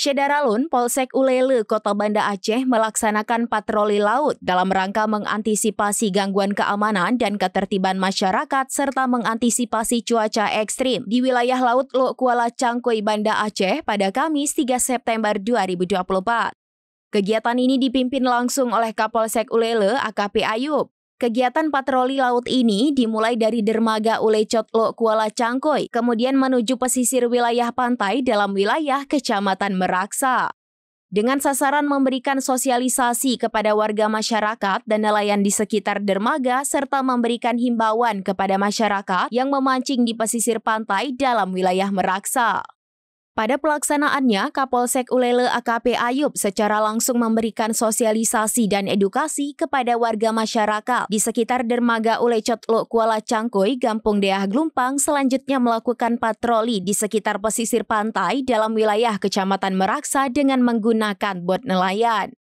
Syedaralun, Polsek Ulele, Kota Banda Aceh melaksanakan patroli laut dalam rangka mengantisipasi gangguan keamanan dan ketertiban masyarakat serta mengantisipasi cuaca ekstrim di wilayah Laut Lok Kuala Cangkoi, Banda Aceh pada Kamis 3 September 2024. Kegiatan ini dipimpin langsung oleh Kapolsek Ulele AKP Ayub. Kegiatan patroli laut ini dimulai dari dermaga Ulecot Lok Kuala Cangkoy, kemudian menuju pesisir wilayah pantai dalam wilayah Kecamatan Meraksa. Dengan sasaran memberikan sosialisasi kepada warga masyarakat dan nelayan di sekitar dermaga serta memberikan himbauan kepada masyarakat yang memancing di pesisir pantai dalam wilayah Meraksa. Pada pelaksanaannya, Kapolsek Ulele AKP Ayub secara langsung memberikan sosialisasi dan edukasi kepada warga masyarakat di sekitar dermaga Ulecot Lok Kuala Cangkoi, Gampung Deah Glumpang, selanjutnya melakukan patroli di sekitar pesisir pantai dalam wilayah Kecamatan Meraksa dengan menggunakan bot nelayan.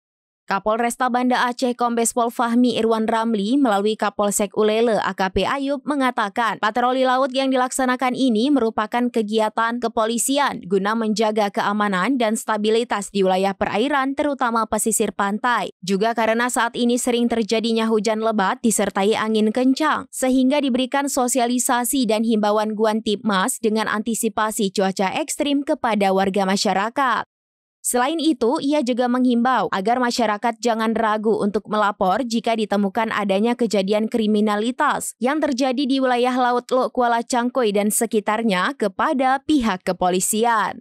Kapolresta Banda Aceh Kombes Pol Fahmi Irwan Ramli melalui Kapolsek Ulele AKP Ayub mengatakan patroli laut yang dilaksanakan ini merupakan kegiatan kepolisian guna menjaga keamanan dan stabilitas di wilayah perairan terutama pesisir pantai. Juga karena saat ini sering terjadinya hujan lebat disertai angin kencang sehingga diberikan sosialisasi dan himbauan mas dengan antisipasi cuaca ekstrim kepada warga masyarakat. Selain itu, ia juga menghimbau agar masyarakat jangan ragu untuk melapor jika ditemukan adanya kejadian kriminalitas yang terjadi di wilayah Laut Lok Kuala Cangkoi dan sekitarnya kepada pihak kepolisian.